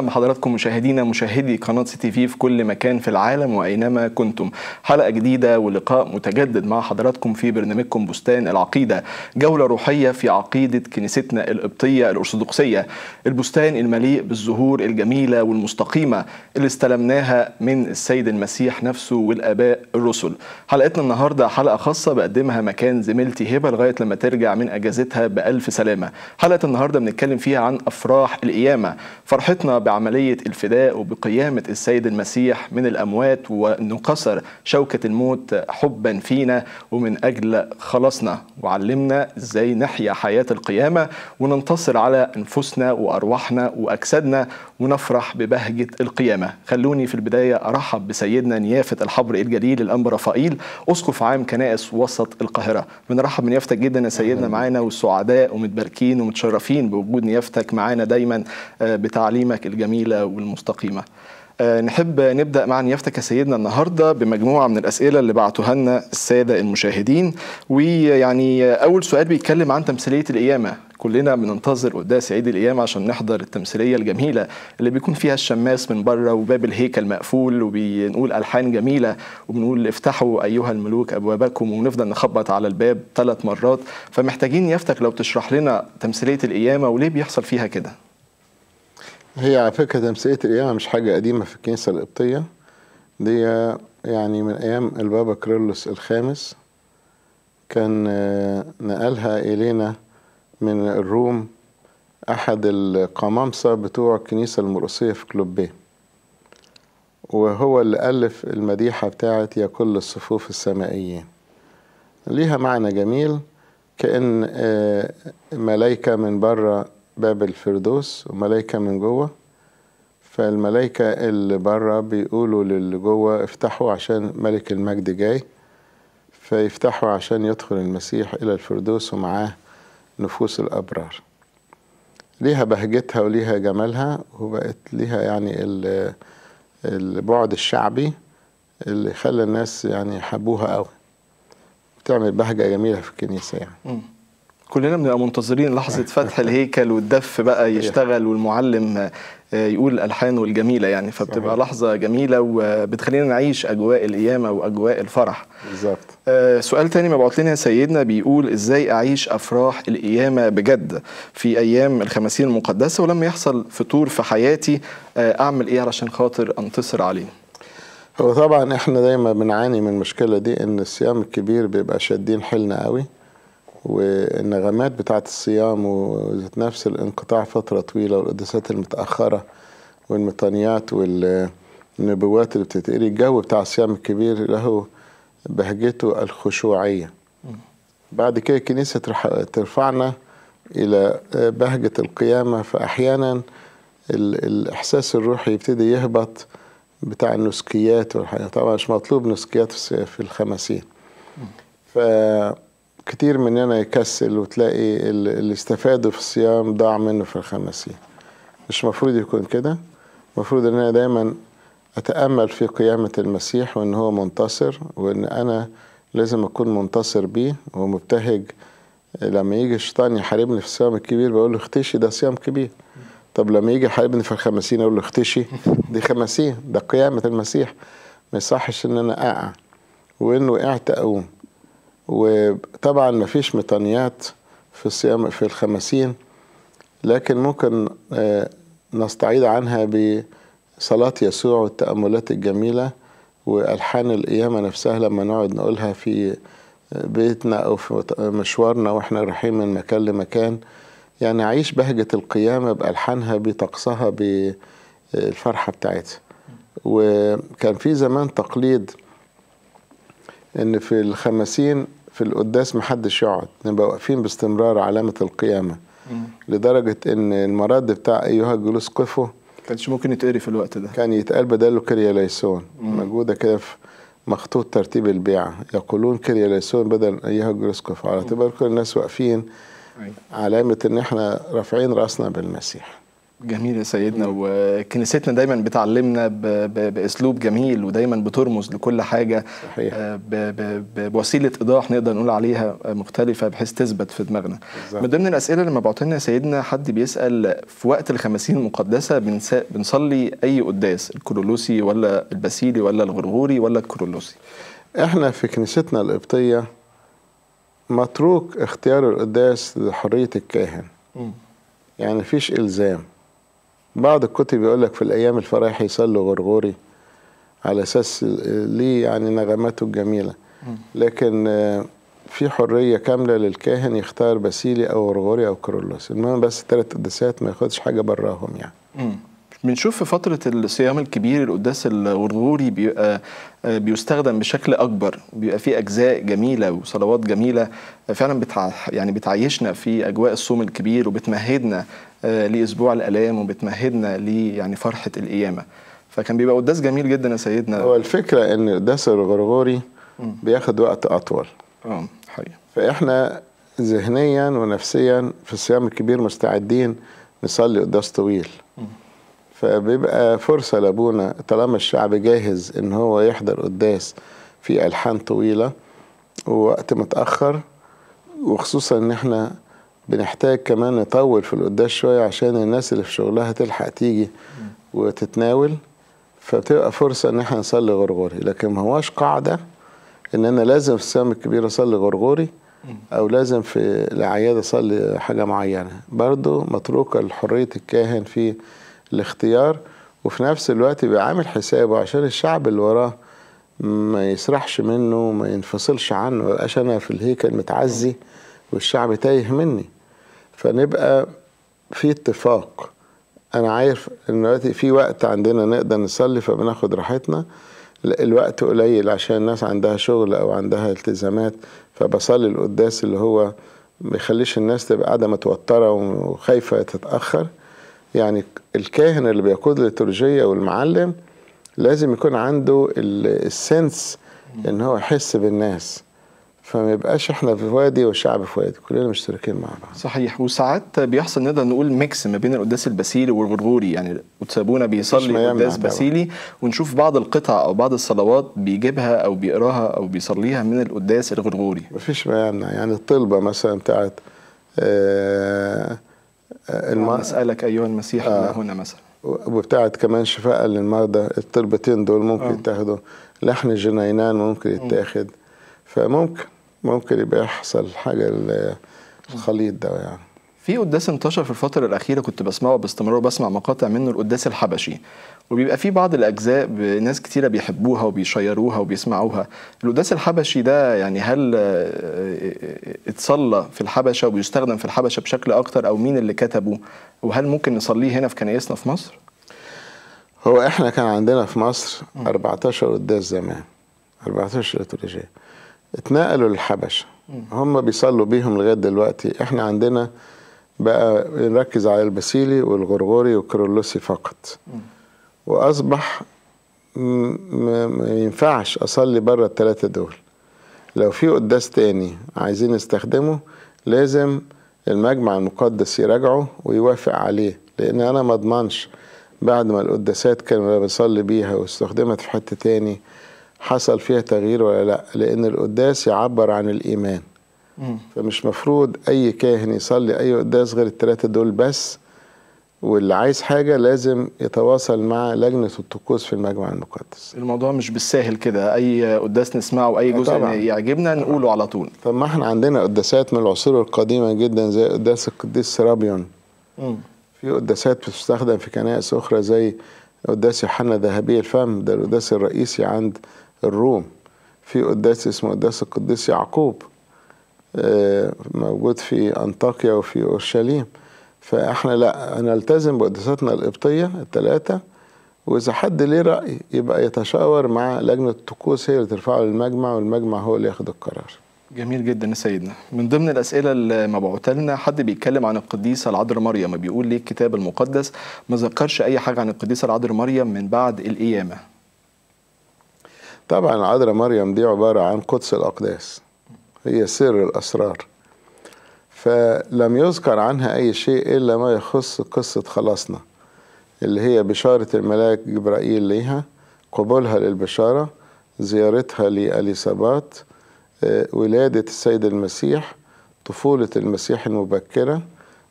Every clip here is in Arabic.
اهلا بحضراتكم مشاهدينا مشاهدي قناه سي تي في في كل مكان في العالم واينما كنتم حلقه جديده ولقاء متجدد مع حضراتكم في برنامجكم بستان العقيده جوله روحيه في عقيده كنيستنا القبطيه الارثوذكسيه البستان المليء بالزهور الجميله والمستقيمه اللي استلمناها من السيد المسيح نفسه والاباء الرسل حلقتنا النهارده حلقه خاصه بقدمها مكان زميلتي هبه لغايه لما ترجع من اجازتها بالف سلامه حلقه النهارده بنتكلم فيها عن افراح القيامه فرحتنا بعملية الفداء وبقيامة السيد المسيح من الأموات وأنه شوكة الموت حبا فينا ومن أجل خلصنا وعلمنا إزاي نحيا حياة القيامة وننتصر على أنفسنا وأرواحنا وأجسادنا ونفرح ببهجة القيامة خلوني في البداية أرحب بسيدنا نيافة الحبر الجليل الأنب رفائيل أسقف عام كنائس وسط القاهرة بنرحب بنيافتك جدا يا سيدنا معانا والسعداء ومتباركين ومتشرفين بوجود نيافتك معانا دايما آه، بتعليمك الجميلة والمستقيمة آه، نحب نبدا مع نيافتك سيدنا النهارده بمجموعه من الاسئله اللي بعتوها لنا الساده المشاهدين ويعني اول سؤال بيتكلم عن تمثيليه القيامه كلنا بننتظر قداس عيد القيامة عشان نحضر التمثيلية الجميلة اللي بيكون فيها الشماس من بره وباب الهيكل مقفول وبنقول ألحان جميلة وبنقول افتحوا أيها الملوك أبوابكم ونفضل نخبط على الباب ثلاث مرات فمحتاجين يافتك لو تشرح لنا تمثيلية القيامة وليه بيحصل فيها كده هي على فكرة تمثيلية القيامة مش حاجة قديمة في الكنيسة القبطية دي يعني من أيام البابا كيرلس الخامس كان آه، نقلها إلينا من الروم أحد القمامسة بتوع الكنيسة المرقصيه في كلوبيه وهو اللي ألف المديحة بتاعت يا كل الصفوف السمائيين ليها معنى جميل كأن آه، ملايكة من بره باب الفردوس وملائكة من جوه فالملائكة اللي بره بيقولوا للي جوه افتحوا عشان ملك المجد جاي فيفتحوا عشان يدخل المسيح إلى الفردوس ومعاه نفوس الأبرار ليها بهجتها وليها جمالها وبقت ليها يعني البعد الشعبي اللي خلى الناس يعني يحبوها قوي بتعمل بهجة جميلة في الكنيسة يعني كلنا بنبقى منتظرين لحظه فتح الهيكل والدف بقى يشتغل والمعلم آه، يقول الحانه الجميله يعني فبتبقى صحيح. لحظه جميله وبتخلينا نعيش اجواء القيامه واجواء الفرح بالظبط آه، سؤال تاني مبعوت لنا سيدنا بيقول ازاي اعيش افراح القيامه بجد في ايام الخمسين المقدسه ولما يحصل فطور في حياتي آه، اعمل ايه علشان خاطر انتصر عليه هو طبعا احنا دايما بنعاني من المشكله دي ان الصيام الكبير بيبقى شادين حيلنا قوي والنغمات بتاعة الصيام وذات نفس الانقطاع فترة طويلة والقداسات المتأخرة والمطانيات والنبوات اللي بتتقري الجو بتاع الصيام الكبير له بهجته الخشوعية بعد كده الكنيسة ترفعنا إلى بهجة القيامة فأحيانا الإحساس الروحي يبتدي يهبط بتاع النسكيات والحقيقة طبعا مش مطلوب نسكيات في الخمسين ف كتير مننا يكسل وتلاقي اللي استفادوا في الصيام ضاع منه في الخمسين مش المفروض يكون كده المفروض ان انا دايما اتامل في قيامه المسيح وان هو منتصر وان انا لازم اكون منتصر بيه ومبتهج لما يجي الشيطان يحاربني في الصيام الكبير بقول له اختشي ده صيام كبير طب لما يجي يحاربني في الخمسين اقول له اختشي دي خمسين ده قيامه المسيح ما يصحش ان انا اقع وان وقعت اقوم وطبعا مفيش ميتانيات في الصيام في الخمسين لكن ممكن آه، نستعيد عنها بصلاة يسوع والتأملات الجميلة وألحان القيامة نفسها لما نقعد نقولها في بيتنا أو في مشوارنا وإحنا رايحين من مكان لمكان يعني أعيش بهجة القيامة بألحانها بطقسها بالفرحة بتاعتها وكان في زمان تقليد إن في الخمسين في القداس محدش يقعد نبقى واقفين باستمرار علامة القيامة مم. لدرجة ان المرد بتاع ايها الجلوس قفوا كانش ممكن يتقري في الوقت ده كان يتقال بداله ليسون موجودة كده في مخطوط ترتيب البيعة يقولون ليسون بدل أيها الجلوس قفوا على اعتبار كل الناس واقفين أيوة. علامة ان احنا رافعين راسنا بالمسيح جميل يا سيدنا وكنيستنا دايما بتعلمنا باسلوب جميل ودايما بترمز لكل حاجه صحيح. آه، بوسيله ايضاح نقدر نقول عليها مختلفه بحيث تثبت في دماغنا بالزبط. من ضمن الاسئله اللي بعت لنا يا سيدنا حد بيسال في وقت الخمسين المقدسه بنصلي اي قداس الكرولوسي ولا الباسيلي ولا الغرغوري ولا الكرولوسي احنا في كنيستنا القبطيه متروك اختيار القداس لحريه الكاهن م. يعني فيش الزام بعض الكتب يقول لك في الأيام الفرايح يصلوا غرغوري على أساس ليه يعني نغماته الجميلة لكن آه، في حرية كاملة للكاهن يختار باسيلي أو غرغوري أو كرولوس المهم بس الثلاث قداسات ما ياخدش حاجة براهم يعني بنشوف في فترة الصيام الكبير القداس الغرغوري بيبقى آه، بيستخدم بشكل أكبر بيبقى فيه أجزاء جميلة وصلوات جميلة آه، فعلا بتع... يعني بتعيشنا في أجواء الصوم الكبير وبتمهدنا آه، لأسبوع الآلام وبتمهدنا لي يعني فرحة القيامة فكان بيبقى قداس جميل جدا يا سيدنا هو الفكرة إن القداس الغرغوري بياخد وقت أطول اه حقيقة فإحنا ذهنيا ونفسيا في الصيام الكبير مستعدين نصلي قداس طويل فبيبقى فرصة لابونا طالما الشعب جاهز ان هو يحضر قداس في ألحان طويلة ووقت متأخر وخصوصا ان احنا بنحتاج كمان نطول في القداس شوية عشان الناس اللي في شغلها تلحق تيجي وتتناول فبتبقى فرصة ان احنا نصلي غرغوري لكن ما هواش قاعدة ان انا لازم في السام الكبيرة اصلي غرغوري او لازم في العيادة اصلي حاجة معينة برضو متروكة لحرية الكاهن في الاختيار وفي نفس الوقت يبقى عامل حسابه عشان الشعب اللي وراه ما يسرحش منه ما ينفصلش عنه مبقاش انا في الهيكل متعزي والشعب تايه مني فنبقى في اتفاق انا عارف ان دلوقتي في وقت عندنا نقدر نصلي فبناخد راحتنا الوقت قليل عشان الناس عندها شغل او عندها التزامات فبصلي القداس اللي هو ما يخليش الناس تبقى قاعده متوتره وخايفه تتاخر يعني الكاهن اللي بيقود الليتورجية والمعلم لازم يكون عنده السنس ان هو يحس بالناس فما يبقاش احنا في وادي والشعب في وادي كلنا مشتركين مع بعض صحيح وساعات بيحصل نقدر نقول ميكس ما بين القداس البسيلي والغرغوري يعني وتسابونا بيصلي قداس بسيلي ونشوف بعض القطع او بعض الصلوات بيجيبها او بيقراها او بيصليها من القداس الغرغوري مفيش ما يمنع يعني الطلبه مثلا بتاعت آه آه، يعني الم... أسألك أيها المسيح آه. هنا مثلا وبتاعت كمان شفاء للمرضى التربتين دول ممكن آه. يتاخدوا لحن الجنينان ممكن آه. يتاخد فممكن ممكن يبقى يحصل حاجة آه. الخليط ده يعني في قداس انتشر في الفترة الأخيرة كنت بسمعه باستمرار وبسمع مقاطع منه القداس الحبشي وبيبقى في بعض الأجزاء ناس كتيرة بيحبوها وبيشيروها وبيسمعوها القداس الحبشي ده يعني هل آه، آه، آه، اتصلى في الحبشة وبيستخدم في الحبشة بشكل أكتر أو مين اللي كتبه وهل ممكن نصليه هنا في كنايسنا في مصر؟ هو احنا كان عندنا في مصر 14 قداس زمان 14 لتولوجيا اتنقلوا للحبشة هم بيصلوا بيهم لغاية دلوقتي احنا عندنا بقى نركز على البسيلي والغرغوري والكيرلوسي فقط واصبح ما ينفعش اصلي بره الثلاثه دول لو في قداس تاني عايزين نستخدمه لازم المجمع المقدس يراجعه ويوافق عليه لان انا ما اضمنش بعد ما القداسات كان بصلي بيها واستخدمت في حته تاني حصل فيها تغيير ولا لا لان القداس يعبر عن الايمان فمش مفروض اي كاهن يصلي اي قداس غير الثلاثه دول بس واللي عايز حاجة لازم يتواصل مع لجنة الطقوس في المجمع المقدس الموضوع مش بالساهل كده أي قداس نسمعه أي جزء طبعا. يعجبنا نقوله طبعا. على طول طب ما احنا عندنا قداسات من العصور القديمة جدا زي قداس القديس سرابيون مم. في قداسات بتستخدم في كنائس أخرى زي قداس يوحنا ذهبي الفم ده القداس الرئيسي عند الروم في قداس اسمه قداس القديس يعقوب موجود في أنطاكيا وفي أورشليم فإحنا لا نلتزم بقدساتنا القبطية الثلاثة وإذا حد ليه رأي يبقى يتشاور مع لجنة الطقوس هي اللي ترفعه للمجمع والمجمع هو اللي ياخد القرار جميل جدا سيدنا من ضمن الأسئلة اللي لنا حد بيتكلم عن القديسة العذراء مريم بيقول ليه الكتاب المقدس ما ذكرش أي حاجة عن القديسة العذراء مريم من بعد القيامة طبعا العذراء مريم دي عبارة عن قدس الأقداس هي سر الأسرار فلم يذكر عنها أي شيء إلا ما يخص قصة خلاصنا اللي هي بشارة الملاك جبرائيل ليها قبولها للبشارة زيارتها لأليسابات آه، ولادة السيد المسيح طفولة المسيح المبكرة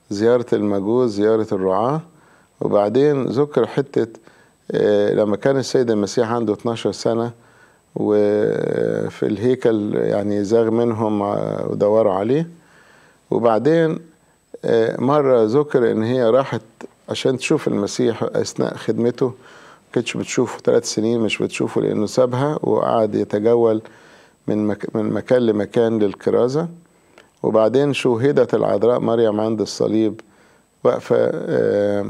زيارة المجوز زيارة الرعاة وبعدين ذكر حتة آه، لما كان السيد المسيح عنده 12 سنة وفي الهيكل يعني زاغ منهم آه، ودوروا عليه وبعدين آه، مرة ذكر إن هي راحت عشان تشوف المسيح أثناء خدمته كانتش بتشوفه ثلاث سنين مش بتشوفه لأنه سابها وقعد يتجول من مك من مكان لمكان للكرازة وبعدين شوهدت العذراء مريم عند الصليب واقفة آه،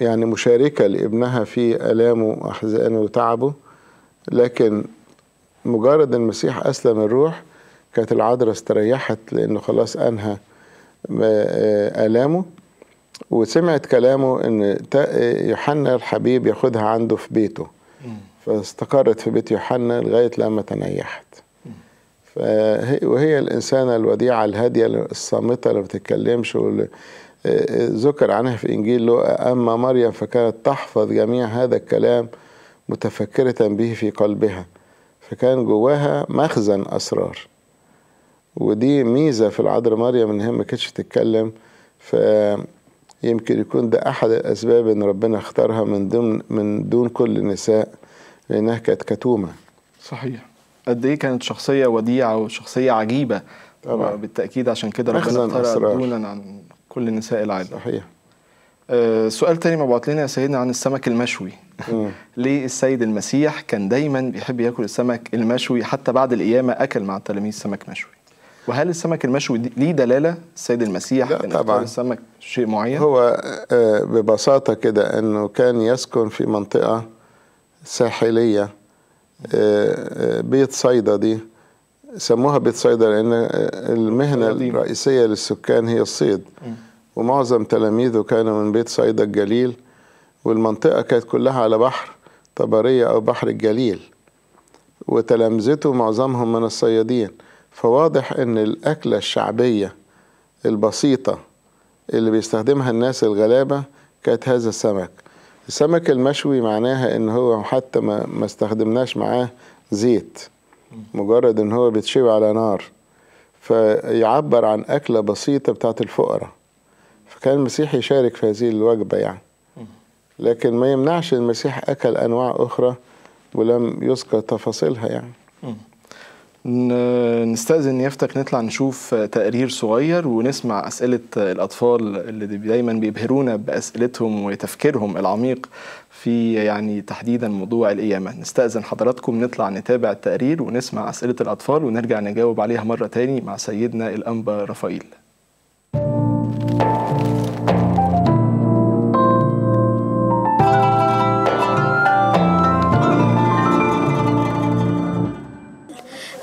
يعني مشاركة لابنها في آلامه وأحزانه وتعبه لكن مجرد المسيح أسلم الروح كانت العذراء استريحت لأنه خلاص أنهى آه، آه، آلامه وسمعت كلامه ان آه، يوحنا الحبيب ياخدها عنده في بيته فاستقرت في بيت يوحنا لغايه لما تنيحت وهي الانسانه الوديعه الهاديه الصامته اللي ما بتتكلمش ذكر عنها في انجيل لوقا اما مريم فكانت تحفظ جميع هذا الكلام متفكره به في قلبها فكان جواها مخزن أسرار ودي ميزة في العذراء مريم إن هي ما كانتش تتكلم فيمكن يكون ده أحد الأسباب إن ربنا اختارها من ضمن من دون كل النساء لأنها كانت كتومة صحيح قد إيه كانت شخصية وديعة وشخصية عجيبة طبعا بالتأكيد عشان كده ربنا اختارها دونا عن كل النساء العادة صحيح آه، سؤال تاني مبعوت لنا يا سيدنا عن السمك المشوي ليه السيد المسيح كان دايما بيحب ياكل السمك المشوي حتى بعد القيامه اكل مع التلاميذ سمك مشوي وهل السمك المشوي ليه دلاله السيد المسيح لا طبعا السمك شيء معين هو آه، ببساطه كده انه كان يسكن في منطقه ساحليه آه، بيت صيدا دي سموها بيت صيدا لان المهنه الرئيسيه للسكان هي الصيد م. ومعظم تلاميذه كانوا من بيت صيدا الجليل والمنطقة كانت كلها على بحر طبرية أو بحر الجليل وتلامذته معظمهم من الصيادين فواضح إن الأكلة الشعبية البسيطة اللي بيستخدمها الناس الغلابة كانت هذا السمك السمك المشوي معناها إن هو حتى ما, ما استخدمناش معاه زيت مجرد إن هو بيتشوي على نار فيعبر عن أكلة بسيطة بتاعت الفقراء فكان المسيح يشارك في هذه الوجبة يعني لكن ما يمنعش المسيح أكل أنواع أخرى ولم يذكر تفاصيلها يعني نستأذن يفتك نطلع نشوف تقرير صغير ونسمع أسئلة الأطفال اللي دايما بيبهرونا بأسئلتهم وتفكيرهم العميق في يعني تحديدا موضوع القيامة نستأذن حضراتكم نطلع نتابع التقرير ونسمع أسئلة الأطفال ونرجع نجاوب عليها مرة تاني مع سيدنا الأنبا رفائيل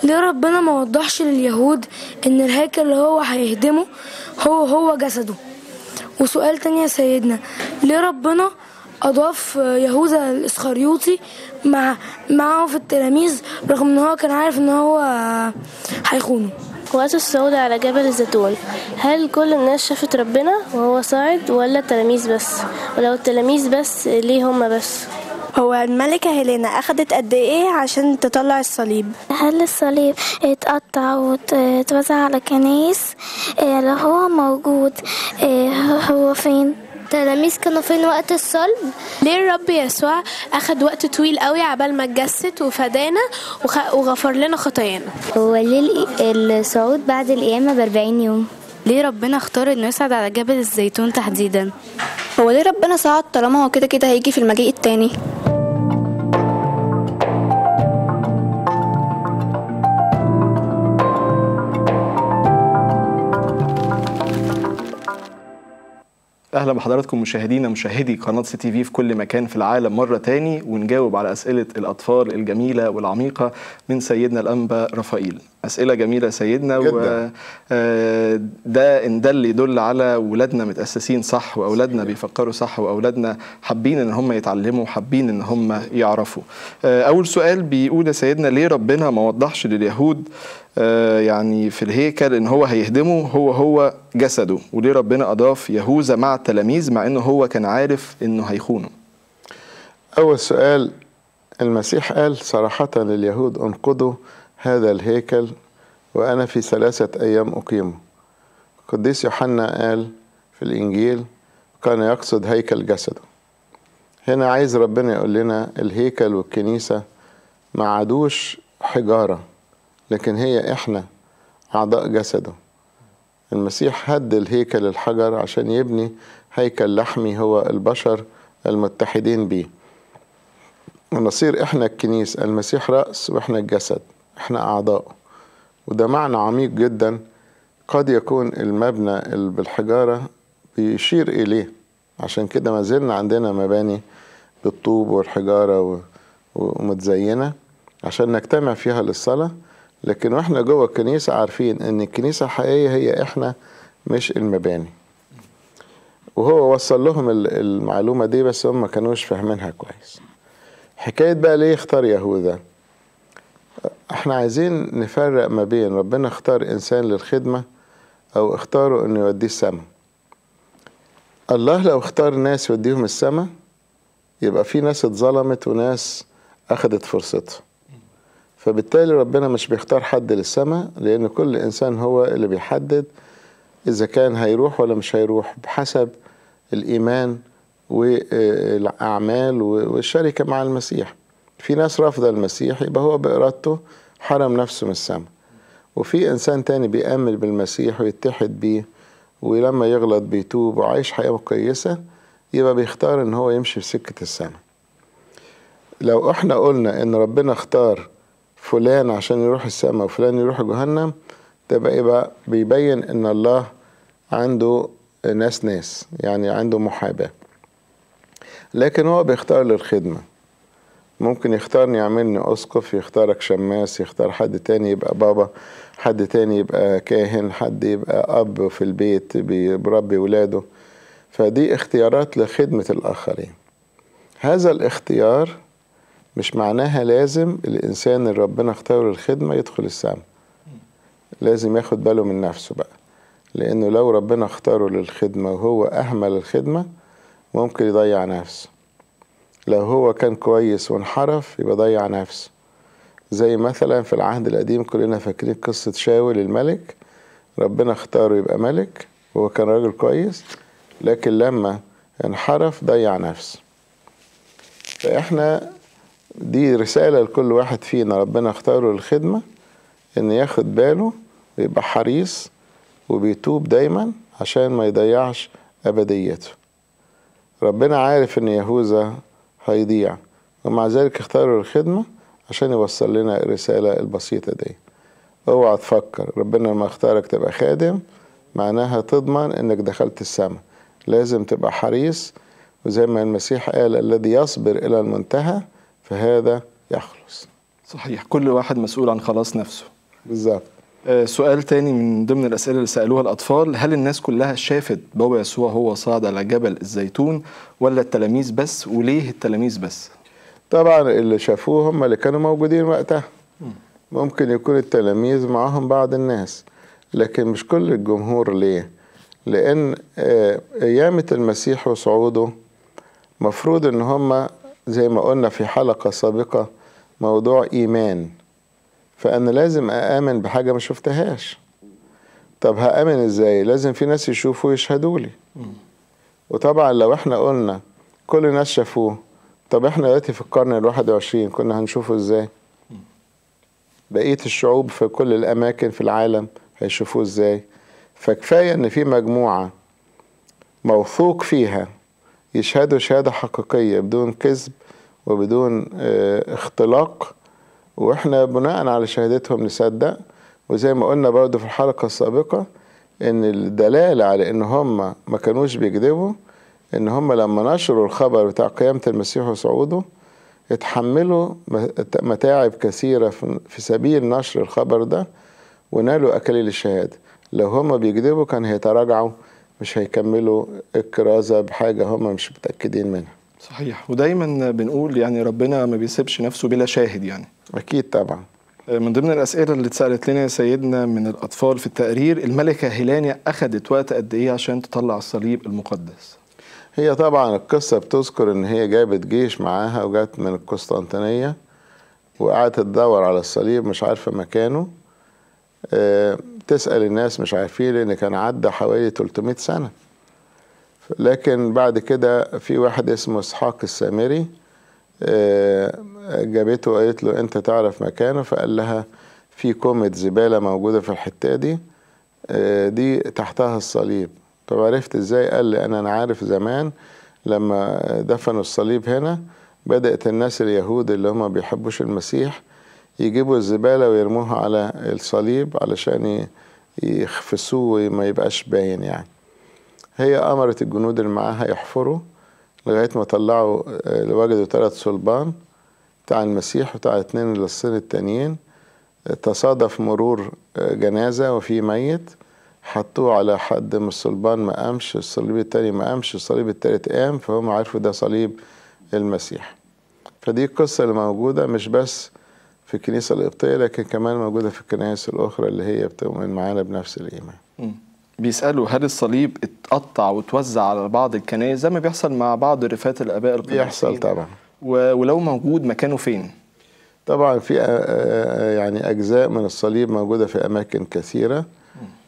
ليه ربنا ما وضحش لليهود ان الهيكل اللي هو هيهدمه هو هو جسده وسؤال تاني يا سيدنا ليه ربنا أضاف يهوذا الإسخريوطي مع معه في التلاميذ رغم إن هو كان عارف إن هو هيخونه وقت الصعود على جبل الزيتون هل كل الناس شافت ربنا وهو صاعد ولا التلاميذ بس ولو التلاميذ بس ليه هم بس هو الملكة هيلينا أخدت قد إيه عشان تطلع الصليب؟ هل الصليب اتقطع واتوزع على كنايس إيه، لو هو موجود إيه، هو فين؟ التلاميذ كانوا فين وقت الصلب ليه الرب يسوع اخد وقت طويل قوي عبال ما اتجسد وفدانا وغفر لنا خطايانا هو ليه الصعود بعد القيامه بأربعين يوم ليه ربنا اختار انه يصعد على جبل الزيتون تحديدا هو ليه ربنا صعد طالما هو كده كده هيجي في المجيء التاني اهلا بحضراتكم مشاهدينا مشاهدي قناه سي تي في في كل مكان في العالم مره تاني ونجاوب على اسئله الاطفال الجميله والعميقه من سيدنا الانبا رفائيل اسئله جميله سيدنا جدا. و آه، ده ان ده اللي يدل على ولادنا متاسسين صح واولادنا صحيح. بيفكروا صح واولادنا حابين ان هم يتعلموا وحابين ان هم يعرفوا آه، اول سؤال بيقول يا سيدنا ليه ربنا ما وضحش لليهود آه، يعني في الهيكل ان هو هيهدمه هو هو جسده وليه ربنا اضاف يهوذا مع التلاميذ مع انه هو كان عارف انه هيخونه اول سؤال المسيح قال صراحه لليهود انقذوا هذا الهيكل وأنا في ثلاثة أيام أقيمه القديس يوحنا قال في الإنجيل كان يقصد هيكل جسده هنا عايز ربنا يقول لنا الهيكل والكنيسة ما عادوش حجارة لكن هي إحنا أعضاء جسده المسيح هد الهيكل الحجر عشان يبني هيكل لحمي هو البشر المتحدين بيه ونصير إحنا الكنيسة المسيح رأس وإحنا الجسد احنا اعضاء وده معنى عميق جدا قد يكون المبنى اللي بالحجارة بيشير إليه عشان كده ما زلنا عندنا مباني بالطوب والحجارة ومتزينة عشان نجتمع فيها للصلاة لكن واحنا جوه الكنيسة عارفين ان الكنيسة الحقيقية هي احنا مش المباني وهو وصل لهم المعلومة دي بس هم ما كانوش فاهمينها كويس حكاية بقى ليه اختار يهوذا احنا عايزين نفرق ما بين ربنا اختار انسان للخدمة او اختاره انه يوديه السماء الله لو اختار ناس يوديهم السماء يبقى في ناس اتظلمت وناس اخدت فرصتها فبالتالي ربنا مش بيختار حد للسماء لان كل انسان هو اللي بيحدد اذا كان هيروح ولا مش هيروح بحسب الايمان والاعمال والشركه مع المسيح في ناس رافضة المسيح يبقى هو بإرادته حرم نفسه من السماء وفي إنسان تاني بيأمل بالمسيح ويتحد بيه ولما يغلط بيتوب وعايش حياة كويسة يبقى بيختار إن هو يمشي في سكة السماء لو إحنا قلنا إن ربنا اختار فلان عشان يروح السماء وفلان يروح جهنم تبقى يبقى بيبين إن الله عنده ناس ناس يعني عنده محاباة لكن هو بيختار للخدمة ممكن يختارني يعملني أسقف يختارك شماس يختار حد تاني يبقى بابا حد تاني يبقى كاهن حد يبقى أب في البيت بربي ولاده فدي اختيارات لخدمة الآخرين هذا الاختيار مش معناها لازم الإنسان اللي ربنا اختاره للخدمة يدخل السما لازم ياخد باله من نفسه بقى لأنه لو ربنا اختاره للخدمة وهو أهمل الخدمة ممكن يضيع نفسه لو هو كان كويس وانحرف يبقى ضيع نفسه زي مثلا في العهد القديم كلنا فاكرين قصة شاول الملك ربنا اختاره يبقى ملك هو كان راجل كويس لكن لما انحرف ضيع نفسه فاحنا دي رسالة لكل واحد فينا ربنا اختاره للخدمة ان ياخد باله ويبقى حريص وبيتوب دايما عشان ما يضيعش ابديته ربنا عارف ان يهوذا هيضيع ومع ذلك اختاروا الخدمة عشان يوصل لنا الرسالة البسيطة دي اوعى تفكر ربنا لما اختارك تبقى خادم معناها تضمن انك دخلت السماء لازم تبقى حريص وزي ما المسيح قال الذي يصبر إلى المنتهى فهذا يخلص صحيح كل واحد مسؤول عن خلاص نفسه بالظبط آه، سؤال تاني من ضمن الأسئلة اللي سألوها الأطفال هل الناس كلها شافت بابا يسوع هو صعد على جبل الزيتون ولا التلاميذ بس وليه التلاميذ بس؟ طبعا اللي شافوه هم اللي كانوا موجودين وقتها ممكن يكون التلاميذ معاهم بعض الناس لكن مش كل الجمهور ليه لأن قيامة آه، المسيح وصعوده مفروض إن هم زي ما قلنا في حلقة سابقة موضوع إيمان فأنا لازم أآمن بحاجة ما شفتهاش طب هآمن إزاي لازم في ناس يشوفوا يشهدوا لي وطبعا لو احنا قلنا كل الناس شافوه طب احنا دلوقتي في القرن ال21 كنا هنشوفه ازاي بقية الشعوب في كل الأماكن في العالم هيشوفوه ازاي فكفاية ان في مجموعة موثوق فيها يشهدوا شهادة حقيقية بدون كذب وبدون اه اختلاق واحنا بناء على شهادتهم نصدق وزي ما قلنا برضه في الحلقة السابقة ان الدلالة على ان هم ما كانوش بيكذبوا ان هم لما نشروا الخبر بتاع قيامة المسيح وصعوده اتحملوا متاعب كثيرة في سبيل نشر الخبر ده ونالوا أكليل الشهادة لو هم بيكذبوا كان هيتراجعوا مش هيكملوا الكرازة بحاجة هم مش متأكدين منها صحيح ودايما بنقول يعني ربنا ما بيسيبش نفسه بلا شاهد يعني اكيد طبعا آه، من ضمن الاسئله اللي اتسالت لنا يا سيدنا من الاطفال في التقرير الملكه هيلانيا اخذت وقت قد ايه عشان تطلع الصليب المقدس هي طبعا القصه بتذكر ان هي جابت جيش معاها وجت من القسطنطينيه وقعدت تدور على الصليب مش عارفه مكانه آه، تسال الناس مش عارفين لان كان عدى حوالي 300 سنه لكن بعد كده في واحد اسمه اسحاق السامري آه، جابته وقالت له انت تعرف مكانه فقال لها في كومة زبالة موجودة في الحتة دي آه، دي تحتها الصليب طب عرفت ازاي قال لي انا عارف زمان لما دفنوا الصليب هنا بدأت الناس اليهود اللي هم بيحبوش المسيح يجيبوا الزبالة ويرموها على الصليب علشان يخفسوه وما يبقاش باين يعني هي أمرت الجنود اللي معاها يحفروا لغاية ما طلعوا آه، وجدوا ثلاث صلبان بتاع المسيح وبتاع اتنين للصين التانيين تصادف مرور آه، جنازة وفي ميت حطوه على حد من الصلبان ما قامش الصليب التاني ما قامش الصليب التالت قام فهم عرفوا ده صليب المسيح فدي القصة اللي موجودة مش بس في الكنيسة القبطية لكن كمان موجودة في الكنائس الأخرى اللي هي بتؤمن معانا بنفس الإيمان بيسالوا هل الصليب اتقطع وتوزع على بعض الكنائس زي ما بيحصل مع بعض رفات الاباء القديسين بيحصل طبعا ولو موجود مكانه فين؟ طبعا في آه، آه، يعني اجزاء من الصليب موجوده في اماكن كثيره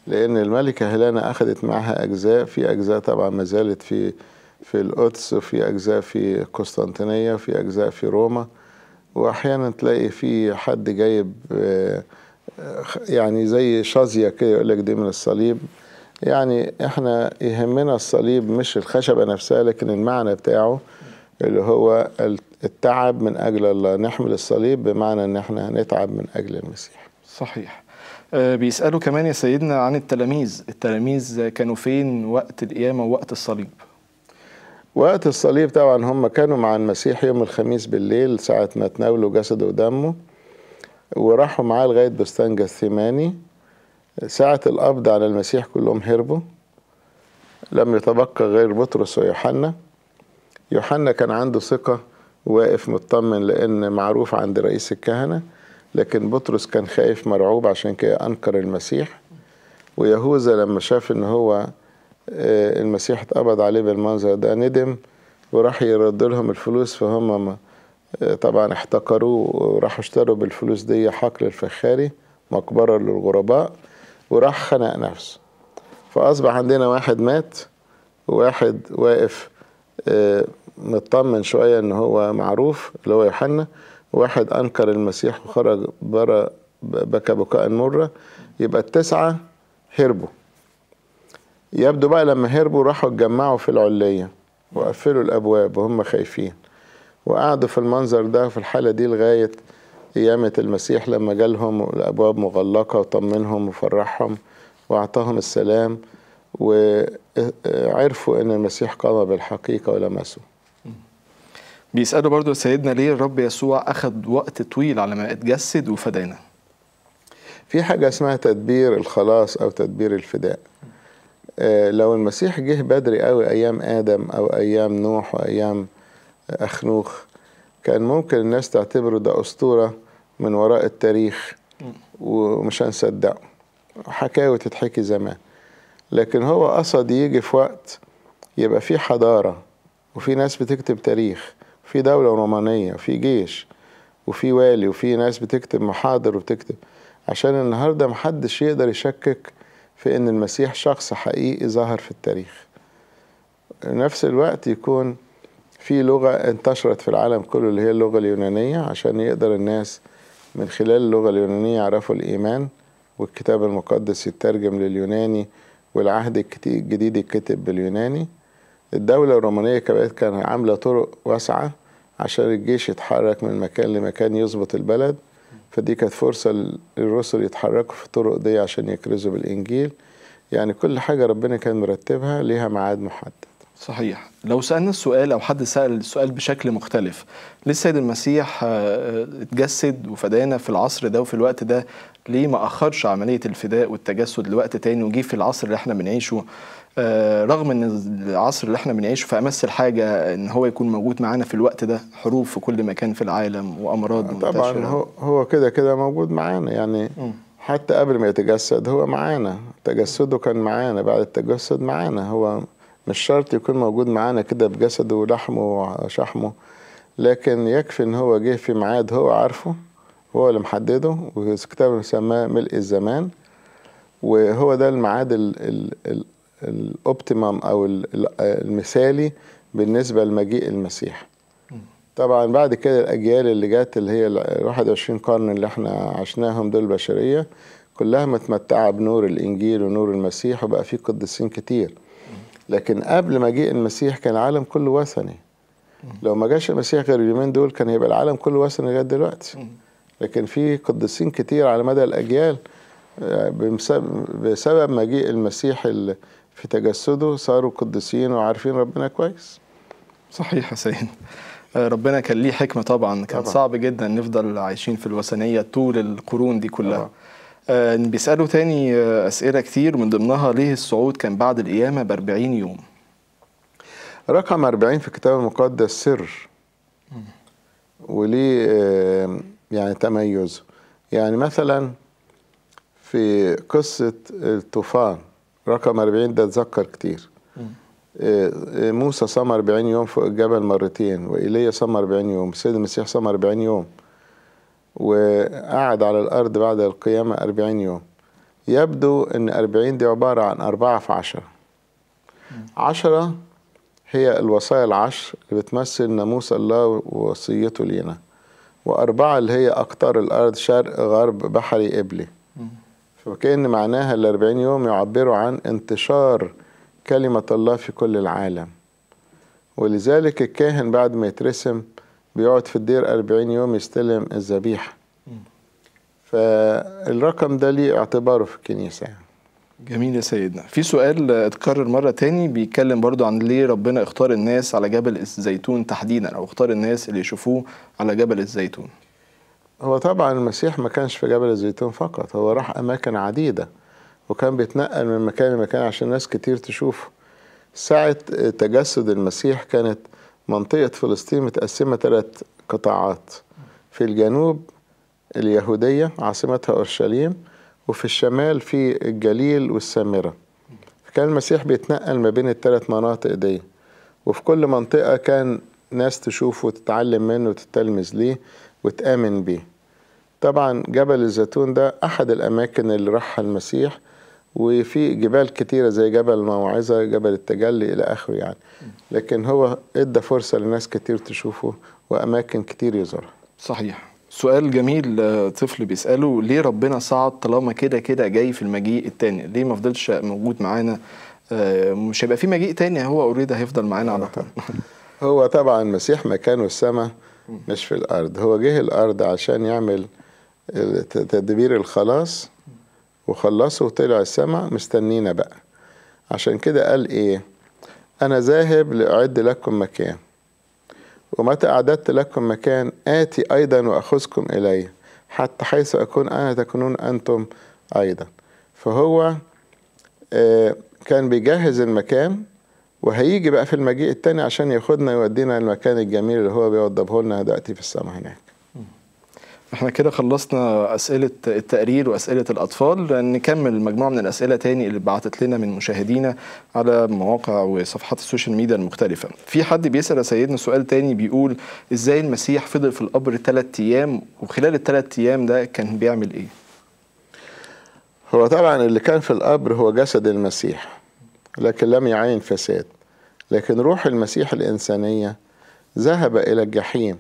لان الملكه هيلانا اخذت معها اجزاء في اجزاء طبعا ما زالت في في القدس وفي اجزاء في قسطنطينيه وفي اجزاء في روما واحيانا تلاقي في حد جايب آه، يعني زي شازيه كده يقول لك دي من الصليب يعني احنا يهمنا الصليب مش الخشبة نفسها لكن المعنى بتاعه اللي هو التعب من أجل الله نحمل الصليب بمعنى أن احنا هنتعب من أجل المسيح صحيح آه، بيسألوا كمان يا سيدنا عن التلاميذ التلاميذ كانوا فين وقت القيامة ووقت الصليب وقت الصليب طبعا هم كانوا مع المسيح يوم الخميس بالليل ساعة ما تناولوا جسده ودمه وراحوا معاه لغاية بستان جثماني ساعة القبض على المسيح كلهم هربوا لم يتبقى غير بطرس ويوحنا يوحنا كان عنده ثقة واقف مطمن لأن معروف عند رئيس الكهنة لكن بطرس كان خايف مرعوب عشان كده أنكر المسيح ويهوذا لما شاف إن هو آه، المسيح اتقبض عليه بالمنظر ده ندم وراح يرد لهم الفلوس فهم آه، طبعا احتقروه وراحوا اشتروا بالفلوس دي حقل الفخاري مقبرة للغرباء وراح خنق نفسه فأصبح عندنا واحد مات وواحد واقف آه، مطمن شوية إن هو معروف اللي هو يوحنا وواحد أنكر المسيح وخرج برا بكى بكاء مرة يبقى التسعة هربوا يبدو بقى لما هربوا راحوا اتجمعوا في العلية وقفلوا الأبواب وهم خايفين وقعدوا في المنظر ده في الحالة دي لغاية قيامة المسيح لما جالهم الأبواب مغلقة وطمنهم وفرحهم وأعطاهم السلام وعرفوا أن المسيح قام بالحقيقة ولمسوا بيسألوا برضو سيدنا ليه الرب يسوع أخذ وقت طويل على ما اتجسد وفدانا في حاجة اسمها تدبير الخلاص أو تدبير الفداء آه، لو المسيح جه بدري قوي أيام آدم أو أيام نوح وأيام أخنوخ كان ممكن الناس تعتبره ده أسطورة من وراء التاريخ ومش هنصدقه حكاية تتحكي زمان لكن هو قصد يجي في وقت يبقى في حضارة وفي ناس بتكتب تاريخ في دولة رومانية وفي جيش وفي والي وفي ناس بتكتب محاضر وبتكتب عشان النهاردة محدش يقدر يشكك في ان المسيح شخص حقيقي ظهر في التاريخ نفس الوقت يكون في لغة انتشرت في العالم كله اللي هي اللغة اليونانية عشان يقدر الناس من خلال اللغة اليونانية يعرفوا الإيمان والكتاب المقدس يترجم لليوناني والعهد الجديد يتكتب باليوناني الدولة الرومانية كانت كان عاملة طرق واسعة عشان الجيش يتحرك من مكان لمكان يظبط البلد فدي كانت فرصة للرسل يتحركوا في الطرق دي عشان يكرزوا بالإنجيل يعني كل حاجة ربنا كان مرتبها ليها معاد محدد صحيح لو سألنا السؤال أو حد سأل السؤال بشكل مختلف ليه السيد المسيح آه، اتجسد وفدانا في العصر ده وفي الوقت ده ليه ما أخرش عملية الفداء والتجسد لوقت تاني وجي في العصر اللي احنا بنعيشه آه، رغم ان العصر اللي احنا بنعيشه في امس الحاجه ان هو يكون موجود معانا في الوقت ده حروب في كل مكان في العالم وامراض آه، منتشره طبعا هو هو كده كده موجود معانا يعني حتى قبل ما يتجسد هو معانا تجسده كان معانا بعد التجسد معانا هو مش شرط يكون موجود معانا كده بجسده ولحمه وشحمه لكن يكفي ان هو جه في ميعاد هو عارفه هو اللي محدده وكتاب سماه ملء الزمان وهو ده الميعاد الاوبتيمم او المثالي بالنسبه لمجيء المسيح طبعا بعد كده الاجيال اللي جت اللي هي ال 21 قرن اللي احنا عشناهم دول بشريه كلها متمتعه بنور الانجيل ونور المسيح وبقى في قديسين كتير لكن قبل ما جه المسيح كان العالم كله وثني لو ما جاش المسيح غير اليومين دول كان هيبقى العالم كله وثني لغايه دلوقتي لكن في قديسين كتير على مدى الاجيال آه، بسبب مجيء المسيح في تجسده صاروا قديسين وعارفين ربنا كويس صحيح حسين آه، ربنا كان ليه حكمه طبعا كان طبعا. صعب جدا نفضل عايشين في الوثنيه طول القرون دي كلها طبعا. آه، بيسالوا تاني آه، اسئله كتير من ضمنها ليه الصعود كان بعد القيامه ب 40 يوم رقم 40 في الكتاب المقدس سر وليه آه، يعني تميز يعني مثلا في قصة الطوفان رقم 40 ده اتذكر كتير موسى صام 40 يوم فوق الجبل مرتين وإيليا صام 40 يوم سيد المسيح صام 40 يوم وقعد على الأرض بعد القيامة أربعين يوم يبدو أن أربعين دي عبارة عن أربعة في عشرة عشرة هي الوصايا العشر اللي بتمثل ناموس الله ووصيته لينا وأربعة اللي هي أقطار الأرض شرق غرب بحري إبلي فكأن معناها الأربعين يوم يعبروا عن انتشار كلمة الله في كل العالم ولذلك الكاهن بعد ما يترسم بيقعد في الدير 40 يوم يستلم الذبيحة فالرقم ده ليه اعتباره في الكنيسة يعني. جميل يا سيدنا في سؤال اتكرر مرة تاني بيتكلم برضو عن ليه ربنا اختار الناس على جبل الزيتون تحديدا او اختار الناس اللي يشوفوه على جبل الزيتون هو طبعا المسيح ما كانش في جبل الزيتون فقط هو راح اماكن عديدة وكان بيتنقل من مكان لمكان عشان ناس كتير تشوفه ساعة تجسد المسيح كانت منطقة فلسطين متقسمة ثلاث قطاعات في الجنوب اليهودية عاصمتها أورشليم وفي الشمال في الجليل والسامرة كان المسيح بيتنقل ما بين الثلاث مناطق دي وفي كل منطقة كان ناس تشوفه وتتعلم منه وتتلمذ ليه وتآمن بيه طبعا جبل الزيتون ده أحد الأماكن اللي راحها المسيح وفي جبال كتيرة زي جبل الموعظة جبل التجلي إلى آخره يعني لكن هو إدى فرصة لناس كتير تشوفه وأماكن كتير يزورها صحيح سؤال جميل آه، طفل بيسأله ليه ربنا صعد طالما كده كده جاي في المجيء التاني ليه ما فضلش موجود معانا آه، مش هيبقى في مجيء تاني هو اوريدي هيفضل معانا على طول هو طبعا المسيح مكانه السماء مش في الارض هو جه الارض عشان يعمل تدبير الخلاص وخلصوا وطلع السماء مستنينا بقى عشان كده قال ايه انا ذاهب لاعد لكم مكان ومتى اعددت لكم مكان اتي ايضا واخذكم الي حتى حيث اكون انا تكونون انتم ايضا فهو آه، كان بيجهز المكان وهيجي بقى في المجيء التاني عشان ياخدنا يودينا المكان الجميل اللي هو بيوضبه لنا دلوقتي في السماء هناك احنا كده خلصنا اسئله التقرير واسئله الاطفال نكمل مجموعه من الاسئله تاني اللي بعتت لنا من مشاهدينا على مواقع وصفحات السوشيال ميديا المختلفه في حد بيسال سيدنا سؤال تاني بيقول ازاي المسيح فضل في القبر ثلاث ايام وخلال الثلاث ايام ده كان بيعمل ايه هو طبعا اللي كان في القبر هو جسد المسيح لكن لم يعين فساد لكن روح المسيح الانسانيه ذهب الى الجحيم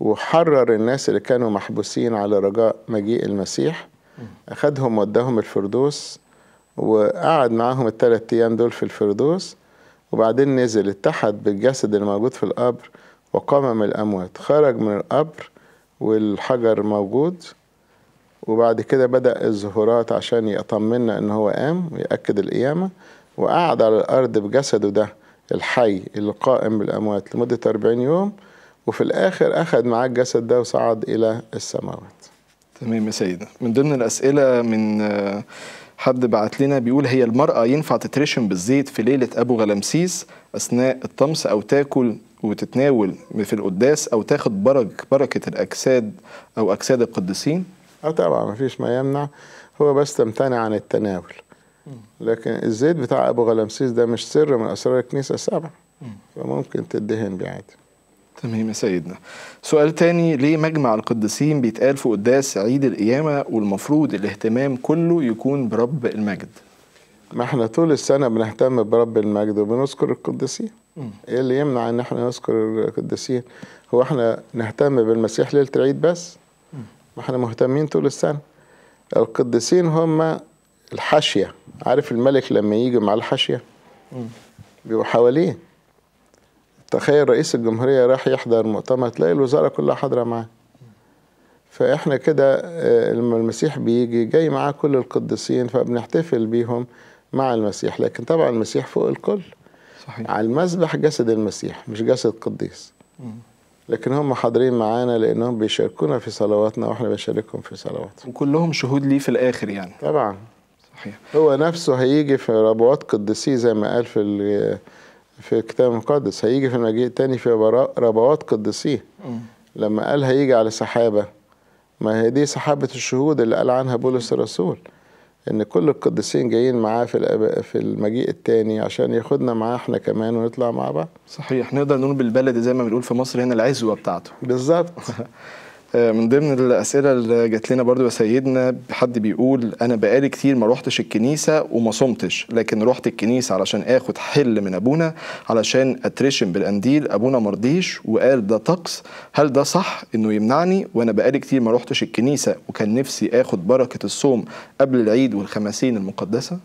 وحرر الناس اللي كانوا محبوسين على رجاء مجيء المسيح أخدهم وداهم الفردوس وقعد معاهم الثلاث أيام دول في الفردوس وبعدين نزل اتحد بالجسد الموجود في القبر وقام من الأموات خرج من القبر والحجر موجود وبعد كده بدأ الظهورات عشان يطمنا إن هو قام ويأكد القيامة وقعد على الأرض بجسده ده الحي القائم بالأموات لمدة 40 يوم وفي الآخر أخذ معاه الجسد ده وصعد إلى السماوات تمام يا سيدنا من ضمن الأسئلة من آه، حد بعت لنا بيقول هي المرأة ينفع تترشم بالزيت في ليلة أبو غلمسيس أثناء الطمس أو تاكل وتتناول في القداس أو تاخد برك بركة الأجساد أو أجساد القديسين؟ أه طبعا مفيش ما يمنع هو بس تمتنع عن التناول لكن الزيت بتاع أبو غلمسيس ده مش سر من أسرار الكنيسة السبعه فممكن تدهن بعادي تمام يا سيدنا سؤال تاني ليه مجمع القديسين بيتقال في قداس عيد القيامة والمفروض الاهتمام كله يكون برب المجد ما احنا طول السنة بنهتم برب المجد وبنذكر القديسين ايه اللي يمنع ان احنا نذكر القديسين هو احنا نهتم بالمسيح ليلة العيد بس ما احنا مهتمين طول السنة القديسين هم الحاشية عارف الملك لما يجي مع الحاشية بيبقوا حواليه تخيل رئيس الجمهورية راح يحضر مؤتمر تلاقي الوزارة كلها حاضرة معاه فإحنا كده آه، لما المسيح بيجي جاي معاه كل القديسين فبنحتفل بيهم مع المسيح لكن طبعا المسيح فوق الكل صحيح. على المسبح جسد المسيح مش جسد قديس لكن هم حاضرين معانا لانهم بيشاركونا في صلواتنا واحنا بنشاركهم في صلواتهم وكلهم شهود ليه في الاخر يعني طبعا صحيح هو نفسه هيجي في ربوات قديسيه زي ما قال في في الكتاب المقدس هيجي في المجيء الثاني في ربوات قديسيه لما قال هيجي على سحابه ما هي دي سحابه الشهود اللي قال عنها بولس الرسول ان كل القديسين جايين معاه في في المجيء الثاني عشان ياخدنا معاه احنا كمان ونطلع مع بعض صحيح نقدر نقول بالبلد زي ما بنقول في مصر هنا العزوه بتاعته بالظبط من ضمن الاسئله اللي جات لنا برضو يا سيدنا حد بيقول انا بقالي كتير ما روحتش الكنيسه وما صمتش لكن روحت الكنيسه علشان اخد حل من ابونا علشان اترشم بالقنديل ابونا مرضيش وقال ده طقس هل ده صح انه يمنعني وانا بقالي كتير ما روحتش الكنيسه وكان نفسي اخد بركه الصوم قبل العيد والخمسين المقدسه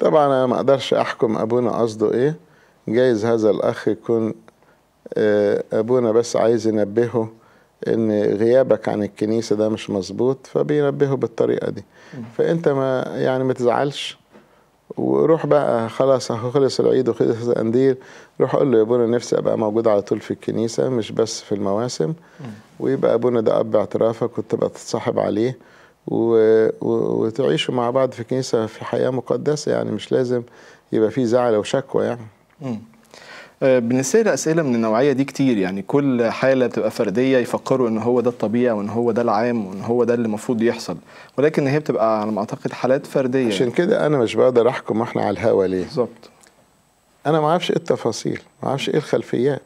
طبعا انا ما اقدرش احكم ابونا قصده ايه جايز هذا الاخ يكون آه، ابونا بس عايز ينبهه ان غيابك عن الكنيسه ده مش مظبوط فبينبهوا بالطريقه دي فانت ما يعني ما تزعلش وروح بقى خلاص خلص العيد وخلص القنديل روح اقول له يا ابونا نفسي ابقى موجود على طول في الكنيسه مش بس في المواسم ويبقى ابونا ده اب اعترافك وتبقى تتصاحب عليه و... و... وتعيشوا مع بعض في كنيسه في حياه مقدسه يعني مش لازم يبقى في زعل وشكوى يعني. آه، بنسال اسئله من النوعيه دي كتير يعني كل حاله بتبقى فرديه يفكروا ان هو ده الطبيعي وان هو ده العام وان هو ده اللي المفروض يحصل ولكن هي بتبقى على ما اعتقد حالات فرديه عشان كده انا مش بقدر احكم احنا على الهوا ليه بالظبط انا ما اعرفش ايه التفاصيل ما اعرفش ايه الخلفيات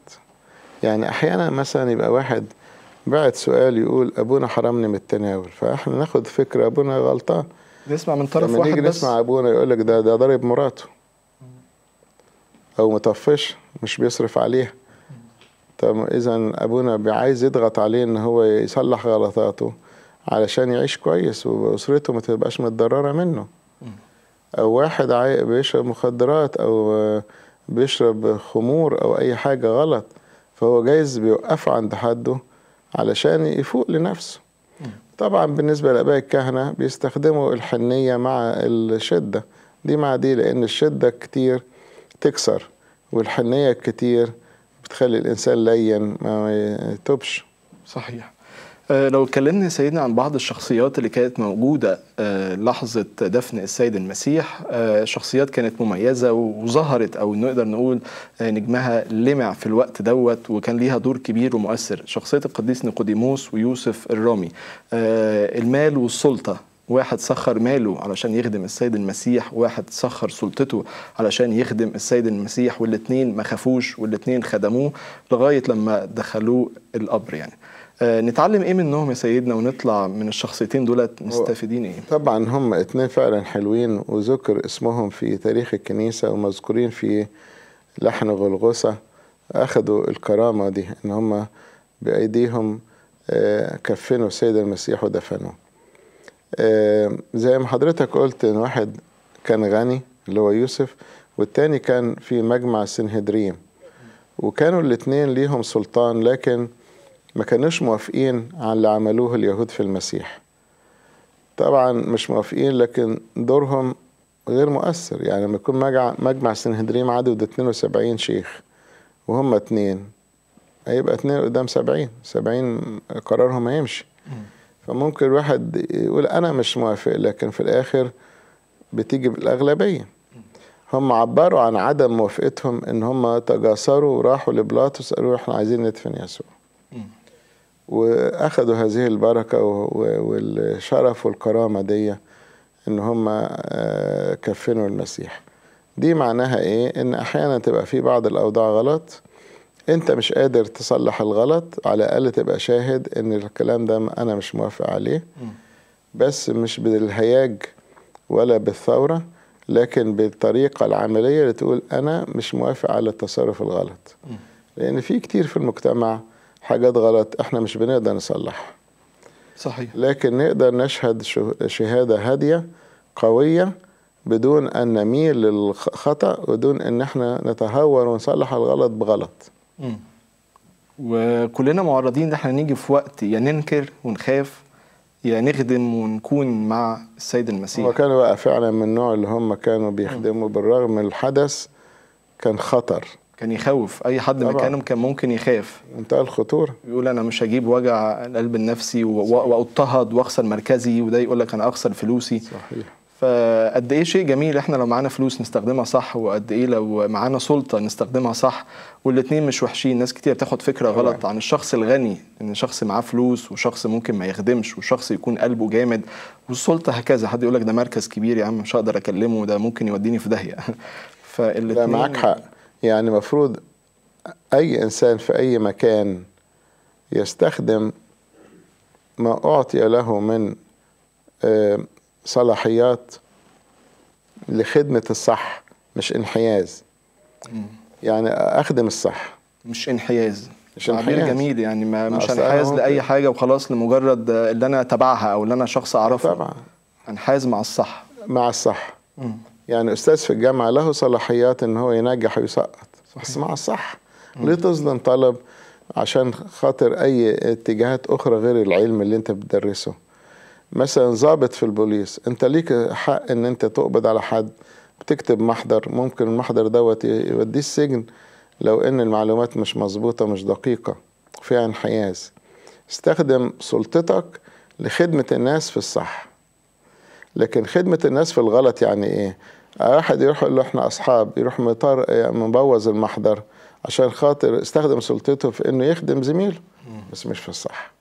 يعني احيانا مثلا يبقى واحد بعت سؤال يقول ابونا حرمني من التناول فاحنا ناخد فكره ابونا غلطان نسمع من طرف واحد نيجي بس نسمع ابونا يقول لك ده ده ضرب مراته او مطفش مش بيصرف عليها طب إذا أبونا عايز يضغط عليه إن هو يصلح غلطاته علشان يعيش كويس وأسرته ما تبقاش متضررة منه أو واحد بيشرب مخدرات أو بيشرب خمور أو أي حاجة غلط فهو جايز بيوقفه عند حده علشان يفوق لنفسه طبعا بالنسبة لآباء الكهنة بيستخدموا الحنية مع الشدة دي مع دي لأن الشدة كتير تكسر والحنية الكتير بتخلي الإنسان لين ما يتوبش صحيح آه، لو اتكلمنا سيدنا عن بعض الشخصيات اللي كانت موجودة آه، لحظة دفن السيد المسيح آه، شخصيات كانت مميزة وظهرت أو نقدر نقول نجمها لمع في الوقت دوت وكان ليها دور كبير ومؤثر شخصية القديس نيقوديموس ويوسف الرامي المال والسلطة واحد سخر ماله علشان يخدم السيد المسيح واحد سخر سلطته علشان يخدم السيد المسيح والاتنين ما خافوش والاتنين خدموه لغاية لما دخلوه القبر يعني آه نتعلم ايه منهم يا سيدنا ونطلع من الشخصيتين دولت مستفيدين ايه طبعا هم اتنين فعلا حلوين وذكر اسمهم في تاريخ الكنيسة ومذكورين في لحن غلغوسة اخذوا الكرامة دي ان هم بايديهم آه، كفنوا السيد المسيح ودفنوه آه، زي ما حضرتك قلت ان واحد كان غني اللي هو يوسف والتاني كان في مجمع سنهدريم وكانوا الاتنين ليهم سلطان لكن ما كانوش موافقين على اللي عملوه اليهود في المسيح طبعا مش موافقين لكن دورهم غير مؤثر يعني لما يكون مجمع, مجمع سنهدريم عدد 72 شيخ وهم اتنين هيبقى اتنين قدام سبعين سبعين قرارهم هيمشي فممكن الواحد يقول انا مش موافق لكن في الاخر بتيجي بالاغلبيه هم عبروا عن عدم موافقتهم ان هم تجاسروا وراحوا لبلاطس قالوا احنا عايزين ندفن يسوع واخذوا هذه البركه والشرف والكرامه دي ان هم آه، كفنوا المسيح دي معناها ايه ان احيانا تبقى في بعض الاوضاع غلط انت مش قادر تصلح الغلط على الاقل تبقى شاهد ان الكلام ده انا مش موافق عليه بس مش بالهياج ولا بالثوره لكن بالطريقه العمليه اللي تقول انا مش موافق على التصرف الغلط لان في كتير في المجتمع حاجات غلط احنا مش بنقدر نصلحها صحيح لكن نقدر نشهد شهاده هاديه قويه بدون ان نميل للخطا ودون ان احنا نتهور ونصلح الغلط بغلط وكلنا معرضين ان احنا نيجي في وقت يا ننكر ونخاف يا نخدم ونكون مع السيد المسيح وكانوا بقى فعلا من النوع اللي هم كانوا بيخدموا بالرغم الحدث كان خطر كان يخوف اي حد مكانهم كان ممكن يخاف انتهى الخطوره يقول انا مش هجيب وجع القلب النفسي واضطهد واخسر مركزي وده يقول لك انا اخسر فلوسي صحيح فقد ايه شيء جميل احنا لو معانا فلوس نستخدمها صح وقد ايه لو معانا سلطه نستخدمها صح والاثنين مش وحشين ناس كتير بتاخد فكره أوه. غلط عن الشخص الغني ان شخص معاه فلوس وشخص ممكن ما يخدمش وشخص يكون قلبه جامد والسلطه هكذا حد يقول لك ده مركز كبير يا عم مش هقدر اكلمه ده ممكن يوديني في داهيه فالاثنين ده معاك حق يعني المفروض اي انسان في اي مكان يستخدم ما اعطي له من آه، صلاحيات لخدمة الصح مش انحياز يعني أخدم الصح مش انحياز مش تعبير جميل يعني ما مش انحياز لأي حاجة وخلاص لمجرد اللي أنا تبعها أو اللي أنا شخص أعرفه طبعا انحاز مع الصح مع الصح يعني أستاذ في الجامعة له صلاحيات إن هو ينجح ويسقط بس مع الصح ليه تظلم طلب عشان خاطر أي اتجاهات أخرى غير العلم اللي أنت بتدرسه مثلا ظابط في البوليس انت ليك حق ان انت تقبض على حد بتكتب محضر ممكن المحضر دوت يوديه السجن لو ان المعلومات مش مظبوطه مش دقيقه فيها انحياز استخدم سلطتك لخدمه الناس في الصح لكن خدمه الناس في الغلط يعني ايه واحد يروح يقول له احنا اصحاب يروح مطار آه، مبوظ المحضر عشان خاطر استخدم سلطته في انه يخدم زميله بس مش في الصح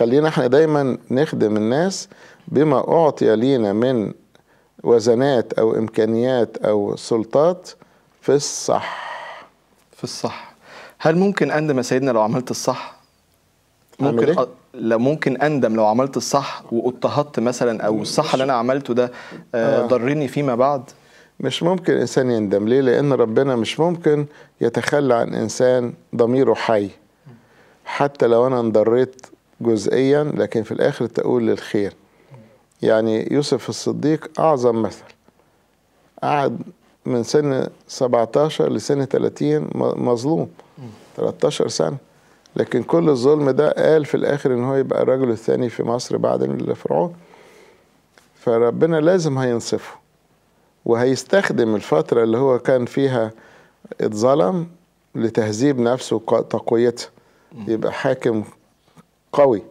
خلينا احنا دايما نخدم الناس بما أعطي لينا من وزنات أو إمكانيات أو سلطات في الصح في الصح هل ممكن أندم يا سيدنا لو عملت الصح؟ ممكن إيه؟ لا ممكن أندم لو عملت الصح واضطهدت مثلا أو الصح اللي أنا عملته ده آه،, آه. ضرني فيما بعد؟ مش ممكن إنسان يندم ليه؟ لأن ربنا مش ممكن يتخلى عن إنسان ضميره حي حتى لو أنا انضريت جزئيا لكن في الآخر تقول للخير يعني يوسف الصديق أعظم مثل قعد من سن 17 لسن 30 مظلوم 13 سنة لكن كل الظلم ده قال في الآخر إن هو يبقى الرجل الثاني في مصر بعد فرعون فربنا لازم هينصفه وهيستخدم الفترة اللي هو كان فيها اتظلم لتهذيب نفسه وتقويته يبقى حاكم قوي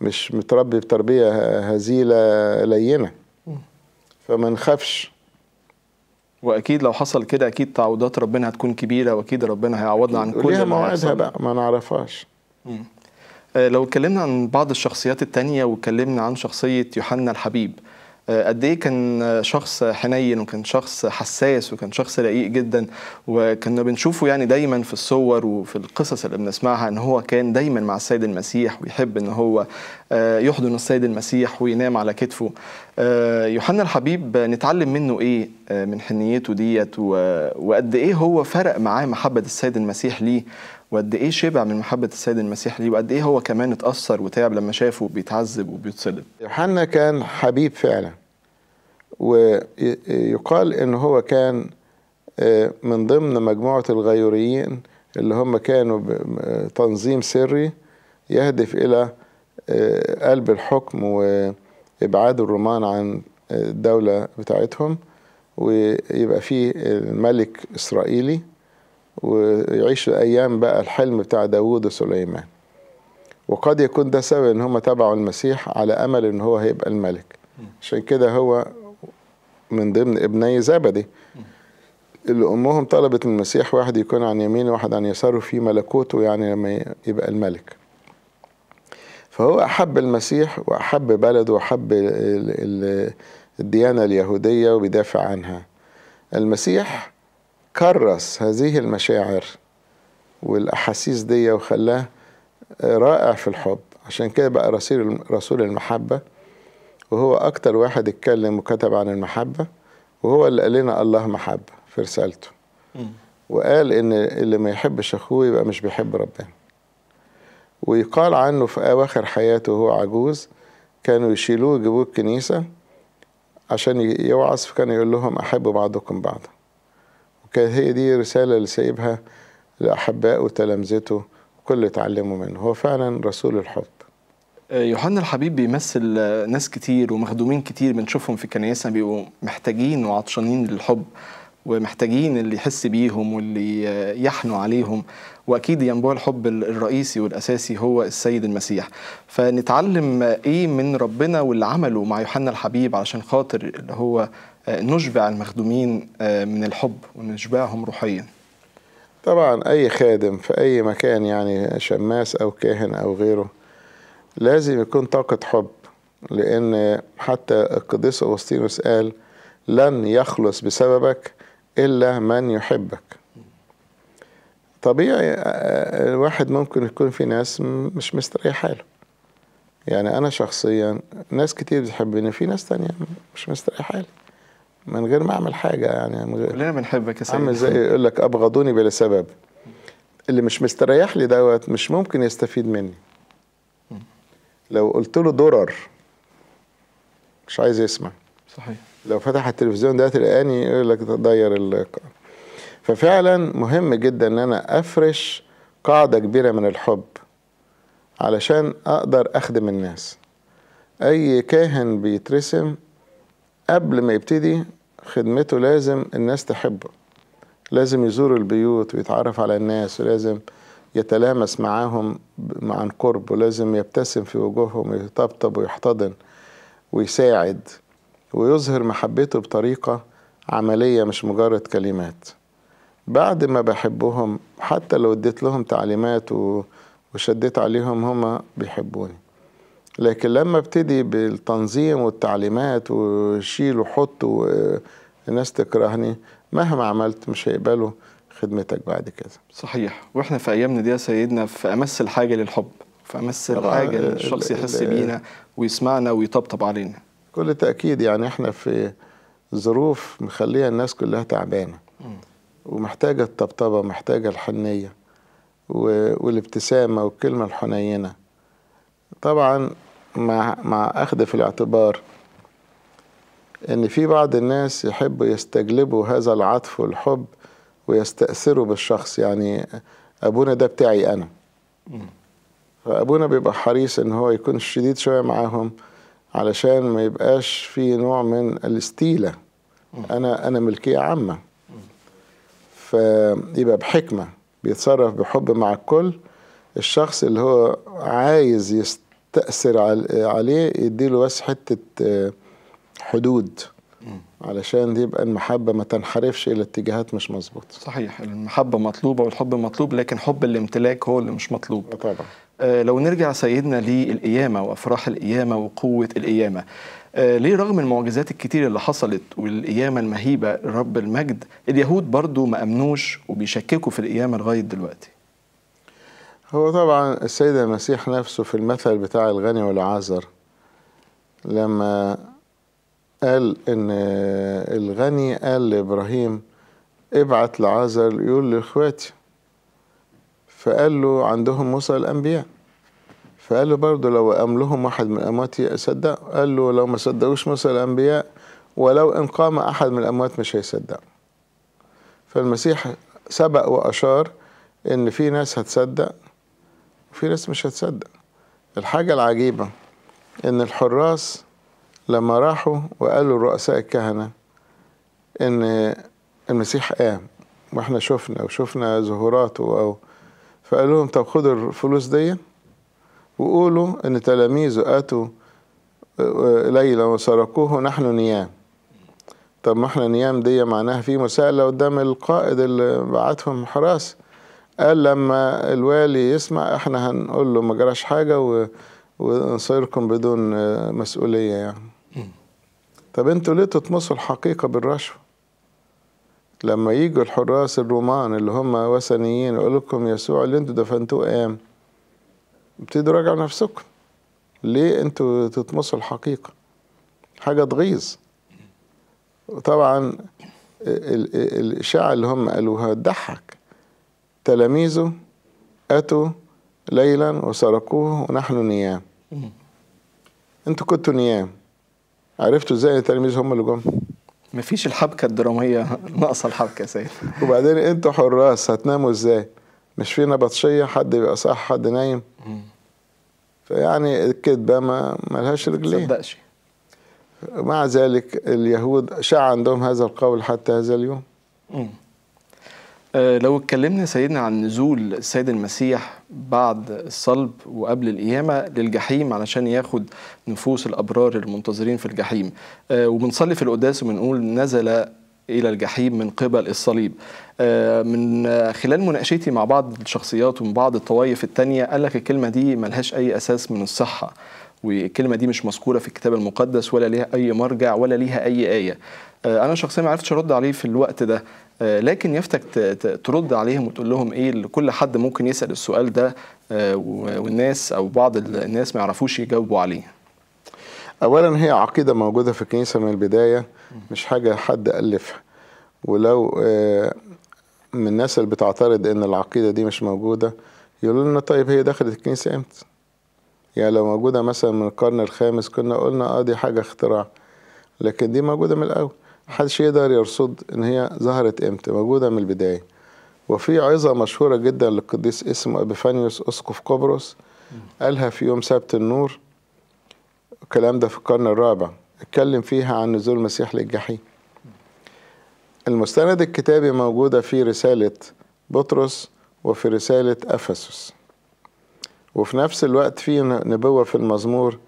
مش متربي بتربية هزيلة لينة فما نخافش واكيد لو حصل كده اكيد تعويضات ربنا هتكون كبيره واكيد ربنا هيعوضنا عن كل ما موعدها بقى ما نعرفهاش آه، لو اتكلمنا عن بعض الشخصيات التانية واتكلمنا عن شخصية يوحنا الحبيب آه، قد ايه كان شخص حنين وكان شخص حساس وكان شخص رقيق جدا وكنا بنشوفه يعني دايما في الصور وفي القصص اللي بنسمعها ان هو كان دايما مع السيد المسيح ويحب ان هو آه، يحضن السيد المسيح وينام على كتفه آه، يوحنا الحبيب نتعلم منه ايه من حنيته ديت وقد ايه هو فرق معاه محبه السيد المسيح ليه وقد ايه شبع من محبه السيد المسيح ليه وقد ايه هو كمان اتاثر وتعب لما شافه بيتعذب وبيتصلب يوحنا كان حبيب فعلا ويقال ان هو كان آه، من ضمن مجموعه الغيوريين اللي هم كانوا تنظيم سري يهدف الى آه، قلب الحكم وابعاد الرومان عن آه، الدوله بتاعتهم ويبقى فيه الملك اسرائيلي ويعيشوا أيام بقى الحلم بتاع داوود وسليمان وقد يكون ده سبب ان هم تبعوا المسيح على امل ان هو هيبقى الملك عشان كده هو من ضمن ابني زبدي اللي امهم طلبت من المسيح واحد يكون عن يمينه واحد عن يساره في ملكوته يعني لما يبقى الملك فهو احب المسيح واحب بلده واحب الديانه اليهوديه وبيدافع عنها المسيح كرس هذه المشاعر والأحاسيس دي وخلاه رائع في الحب عشان كده بقى رسول رسول المحبة وهو أكتر واحد اتكلم وكتب عن المحبة وهو اللي قال لنا الله محبة في رسالته وقال إن اللي ما يحبش أخوه يبقى مش بيحب ربنا ويقال عنه في أواخر حياته وهو عجوز كانوا يشيلوه يجيبوه الكنيسة عشان يوعظ فكان يقول لهم أحبوا بعضكم بعضا كانت هي دي رسالة اللي سايبها لأحبائه وتلامذته وكل اللي اتعلموا منه هو فعلا رسول الحب آه، يوحنا الحبيب بيمثل ناس كتير ومخدومين كتير بنشوفهم في الكنيسة بيبقوا محتاجين وعطشانين للحب ومحتاجين اللي يحس بيهم واللي يحنوا عليهم واكيد ينبوع الحب الرئيسي والاساسي هو السيد المسيح فنتعلم ايه من ربنا واللي عمله مع يوحنا الحبيب علشان خاطر اللي هو آه، نشبع المخدومين آه، من الحب ونشبعهم روحيا طبعا أي خادم في أي مكان يعني شماس أو كاهن أو غيره لازم يكون طاقة حب لأن حتى القديس أغسطينوس قال لن يخلص بسببك إلا من يحبك طبيعي آه، الواحد ممكن يكون في ناس مش مستريح حاله يعني أنا شخصيا ناس كتير بتحبني في ناس تانية مش مستريح حالي من غير ما اعمل حاجه يعني من غير كلنا بنحبك يا سيدي عامل زي يقول لك ابغضوني بلا سبب اللي مش مستريح لي دوت مش ممكن يستفيد مني لو قلت له درر مش عايز يسمع صحيح لو فتح التلفزيون ده تلقاني يقول لك تغير اللقاء ففعلا مهم جدا ان انا افرش قاعده كبيره من الحب علشان اقدر اخدم الناس اي كاهن بيترسم قبل ما يبتدي خدمته لازم الناس تحبه لازم يزور البيوت ويتعرف على الناس ولازم يتلامس معاهم عن قرب ولازم يبتسم في وجوههم ويطبطب ويحتضن ويساعد ويظهر محبته بطريقة عملية مش مجرد كلمات بعد ما بحبهم حتى لو اديت لهم تعليمات وشديت عليهم هما بيحبوني لكن لما ابتدي بالتنظيم والتعليمات وشيل وحط الناس تكرهني مهما عملت مش هيقبلوا خدمتك بعد كده صحيح واحنا في ايامنا دي يا سيدنا في امس الحاجه للحب في امس آه، الحاجه الشخص يحس بينا ويسمعنا ويطبطب علينا كل تاكيد يعني احنا في ظروف مخليه الناس كلها تعبانه ومحتاجه الطبطبه محتاجه الحنيه والابتسامه والكلمه الحنينه طبعا مع مع اخذ في الاعتبار ان في بعض الناس يحبوا يستجلبوا هذا العطف والحب ويستأثروا بالشخص يعني ابونا ده بتاعي انا فابونا بيبقى حريص ان هو يكون شديد شويه معاهم علشان ما يبقاش في نوع من الاستيله انا انا ملكيه عامه فيبقى بحكمه بيتصرف بحب مع الكل الشخص اللي هو عايز يست تأثر عليه يديله بس حتة آه، حدود علشان يبقى المحبة ما تنحرفش إلى اتجاهات مش مظبوطة صحيح المحبة مطلوبة والحب مطلوب لكن حب الامتلاك هو اللي مش مطلوب آه، طبعا آه لو نرجع سيدنا للقيامة وأفراح القيامة وقوة القيامة آه ليه رغم المعجزات الكتير اللي حصلت والقيامة المهيبة رب المجد اليهود برضو ما أمنوش وبيشككوا في القيامة لغاية دلوقتي هو طبعا السيد المسيح نفسه في المثل بتاع الغني والعازر لما قال ان الغني قال لابراهيم ابعت لعازر يقول لاخواتي فقال له عندهم موسى الانبياء فقال له برضه لو قام لهم واحد من امواتي اصدق قال له لو ما صدقوش موسى الانبياء ولو ان قام احد من الاموات مش هيصدق فالمسيح سبق واشار ان في ناس هتصدق وفي ناس مش هتصدق الحاجة العجيبة إن الحراس لما راحوا وقالوا لرؤساء الكهنة إن المسيح قام واحنا شفنا وشفنا ظهوراته أو فقال لهم طب خدوا الفلوس دي وقولوا إن تلاميذه أتوا آه، ليلة وسرقوه نحن نيام طب ما احنا نيام دي معناها في مساءلة قدام القائد اللي بعتهم حراس قال لما الوالي يسمع احنا هنقول له ما جراش حاجة و... ونصيركم بدون مسؤولية يعني طب انتوا ليه تطمسوا الحقيقة بالرشوة لما يجوا الحراس الرومان اللي هم وثنيين يقول لكم يسوع اللي انتوا دفنتوه قام ابتدوا راجعوا نفسكم ليه انتوا تطمسوا الحقيقة حاجة تغيظ طبعا الإشاعة اللي هم قالوها تضحك تلاميذه أتوا ليلا وسرقوه ونحن نيام انتوا كنتوا نيام عرفتوا ازاي التلاميذ هم اللي جم مفيش الحبكة الدرامية ناقصة الحبكة يا سيد وبعدين انتوا حراس هتناموا ازاي مش في نبطشية حد بيبقى صح حد نايم فيعني الكذبة ما ملهاش رجلين صدقش مع ذلك اليهود شاع عندهم هذا القول حتى هذا اليوم آه، لو اتكلمنا سيدنا عن نزول السيد المسيح بعد الصلب وقبل القيامة للجحيم علشان ياخد نفوس الأبرار المنتظرين في الجحيم آه، وبنصلي في القداس وبنقول نزل إلى الجحيم من قبل الصليب آه، من خلال مناقشتي مع بعض الشخصيات ومن بعض الطوائف الثانية قال لك الكلمة دي ملهاش أي أساس من الصحة والكلمة دي مش مذكورة في الكتاب المقدس ولا ليها أي مرجع ولا ليها أي آية أنا شخصيا ما عرفتش أرد عليه في الوقت ده آه، لكن يفتك ترد عليهم وتقول لهم ايه اللي كل حد ممكن يسال السؤال ده آه، والناس او بعض الناس ما يعرفوش يجاوبوا عليه اولا هي عقيده موجوده في الكنيسه من البدايه مش حاجه حد الفها ولو آه، من الناس اللي بتعترض ان العقيده دي مش موجوده يقولوا لنا طيب هي دخلت الكنيسه امتى يعني لو موجوده مثلا من القرن الخامس كنا قلنا اه دي حاجه اختراع لكن دي موجوده من الاول محدش يقدر يرصد ان هي ظهرت امتى موجودة من البداية وفي عظة مشهورة جدا للقديس اسمه ابيفانيوس اسقف قبرص قالها في يوم سبت النور الكلام ده في القرن الرابع اتكلم فيها عن نزول المسيح للجحيم المستند الكتابي موجودة في رسالة بطرس وفي رسالة أفسس وفي نفس الوقت في نبوة في المزمور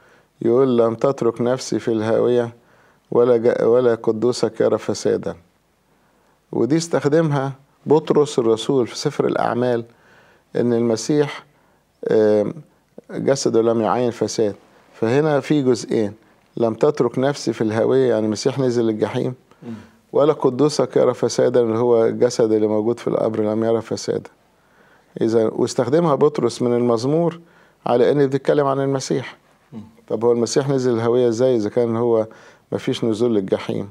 يقول لم تترك نفسي في الهاوية ولا ولا قدوسك يرى فسادا ودي استخدمها بطرس الرسول في سفر الأعمال إن المسيح جسده لم يعين فساد فهنا في جزئين لم تترك نفسي في الهوية يعني المسيح نزل الجحيم ولا قدوسك يرى فسادا اللي هو الجسد اللي موجود في القبر لم يرى فسادا إذا واستخدمها بطرس من المزمور على إن بيتكلم عن المسيح طب هو المسيح نزل الهوية إزاي إذا كان هو مفيش نزول للجحيم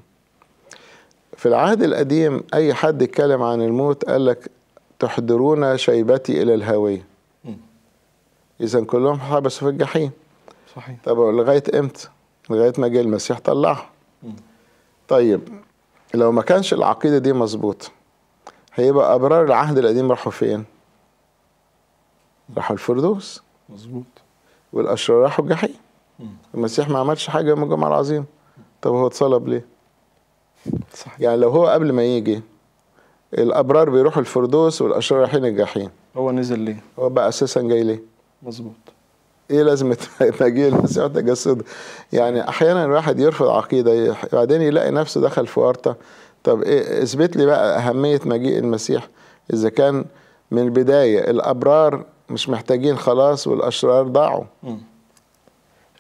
في العهد القديم أي حد اتكلم عن الموت قال لك تحضرون شيبتي إلى الهاوية إذا كلهم حبسوا في الجحيم صحيح طب لغاية إمتى؟ لغاية ما جه المسيح طلعهم طيب لو ما كانش العقيدة دي مظبوطة هيبقى أبرار العهد القديم راحوا فين؟ راحوا الفردوس مظبوط والأشرار راحوا الجحيم المسيح ما عملش حاجة يوم الجمعة العظيم طب هو اتصلب ليه صح. يعني لو هو قبل ما يجي الابرار بيروحوا الفردوس والاشرار رايحين الجحيم هو نزل ليه هو بقى اساسا جاي ليه مظبوط ايه لازمه مجيء المسيح تجسد يعني احيانا الواحد يرفض عقيده بعدين يلاقي نفسه دخل في ورطه طب ايه اثبت لي بقى اهميه مجيء المسيح اذا كان من البدايه الابرار مش محتاجين خلاص والاشرار ضاعوا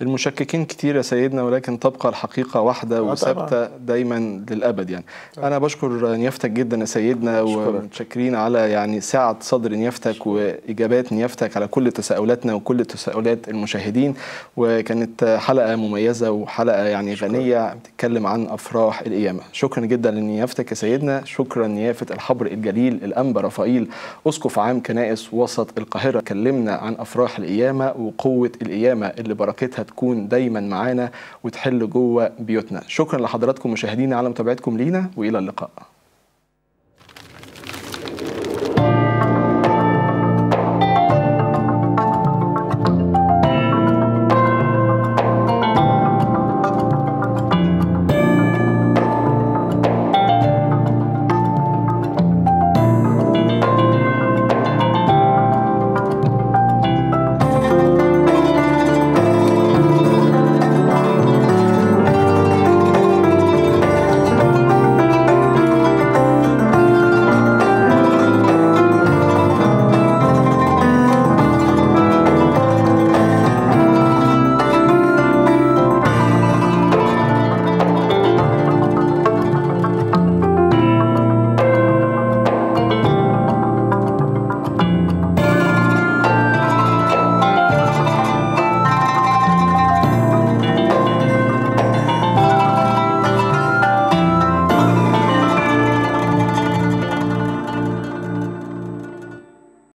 المشككين كتير يا سيدنا ولكن تبقى الحقيقة واحدة اه، وثابتة دايما للأبد يعني طبعا. أنا بشكر نيافتك جدا يا سيدنا ومتشكرين على يعني سعة صدر نيافتك وإجابات نيافتك على كل تساؤلاتنا وكل تساؤلات المشاهدين وكانت حلقة مميزة وحلقة يعني غنية بتتكلم عن أفراح القيامة شكرا جدا لنيافتك يا سيدنا شكرا نيافة الحبر الجليل الأنبا رفائيل أسقف عام كنائس وسط القاهرة كلمنا عن أفراح القيامة وقوة القيامة اللي بركتها هتكون دايما معانا وتحل جوه بيوتنا شكرا لحضراتكم مشاهدينا على متابعتكم لينا والى اللقاء